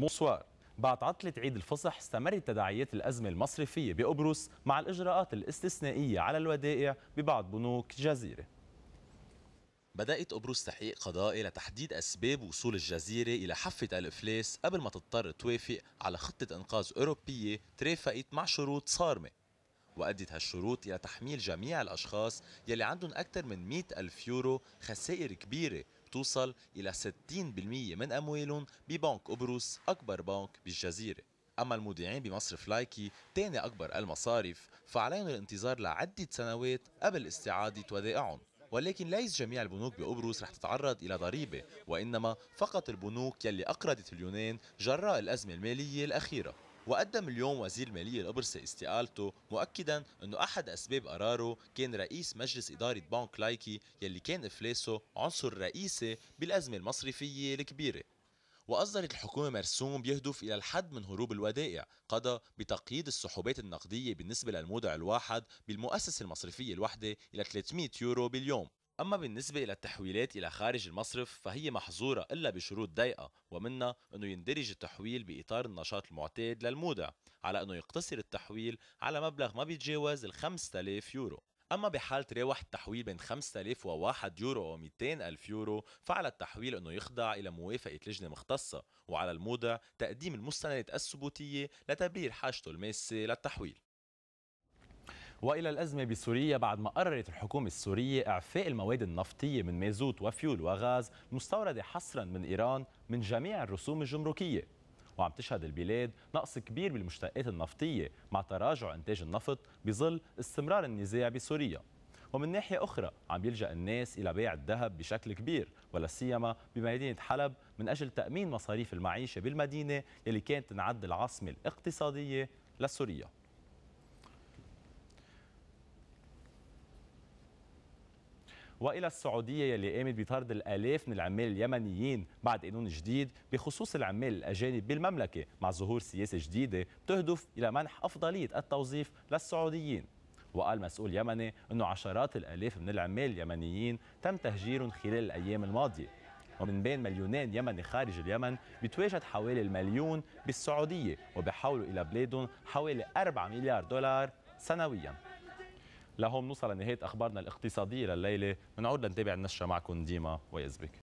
بونسوار بعد عطلة عيد الفصح استمرت تداعيات الأزمة المصرفية بقبرص مع الإجراءات الاستثنائية على الودائع ببعض بنوك الجزيرة بدأت قبرص تحقيق قضائي لتحديد أسباب وصول الجزيرة إلى حافة الإفلاس قبل ما تضطر توافق على خطة إنقاذ أوروبية ترافقت مع شروط صارمة وأدت هالشروط إلى تحميل جميع الأشخاص يلي عندهم أكثر من 100 ألف يورو خسائر كبيرة بتوصل إلى 60% من أموالهم ببنك قبرص أكبر بنك بالجزيرة أما المودعين بمصرف لايكي تاني أكبر المصارف فعليهم الانتظار لعدة سنوات قبل استعادة ودائعهم ولكن ليس جميع البنوك بقبرص رح تتعرض إلى ضريبة وإنما فقط البنوك يلي أقرضت اليونان جراء الأزمة المالية الأخيرة وقدم اليوم وزير المالية القبرصي استقالته مؤكدا أنه أحد أسباب قراره كان رئيس مجلس إدارة بنك لايكي يلي كان إفلاسه عنصر رئيسي بالأزمة المصرفية الكبيرة وأصدرت الحكومة مرسوم بيهدف إلى الحد من هروب الودائع قضى بتقييد السحوبات النقدية بالنسبة للمودع الواحد بالمؤسسة المصرفية الواحدة إلى 300 يورو باليوم أما بالنسبة إلى التحويلات إلى خارج المصرف فهي محظورة إلا بشروط ضيقة ومنها أنه يندرج التحويل بإطار النشاط المعتاد للمودع على أنه يقتصر التحويل على مبلغ ما بيتجاوز ال 5000 يورو أما بحال تراوح التحويل بين 5000 و1 يورو و200 ألف يورو فعلى التحويل أنه يخضع إلى موافقة لجنة مختصة وعلى المودع تقديم المستندات الثبوتية لتبرير حاجته الماسة للتحويل والى الازمه بسوريا بعد ما قررت الحكومه السوريه اعفاء المواد النفطيه من مازوت وفيول وغاز مستورده حصرا من ايران من جميع الرسوم الجمركيه وعم تشهد البلاد نقص كبير بالمشتقات النفطيه مع تراجع انتاج النفط بظل استمرار النزاع بسوريا ومن ناحية أخرى عم يلجأ الناس إلى بيع الذهب بشكل كبير ولا سيما بمدينة حلب من أجل تأمين مصاريف المعيشة بالمدينة اللي كانت تنعد العاصمة الاقتصادية لسوريا والى السعوديه يلي قامت بطرد الالاف من العمال اليمنيين بعد قانون جديد بخصوص العمال الاجانب بالمملكه مع ظهور سياسه جديده بتهدف الى منح افضليه التوظيف للسعوديين وقال مسؤول يمني انه عشرات الالاف من العمال اليمنيين تم تهجيرهم خلال الايام الماضيه ومن بين مليونين يمني خارج اليمن بتواجد حوالي المليون بالسعوديه وبيحولوا الى بلادهم حوالي 4 مليار دولار سنويا لهون نوصل لنهايه اخبارنا الاقتصاديه لليله بنعود لنتابع النشره معكم ديما ويزبك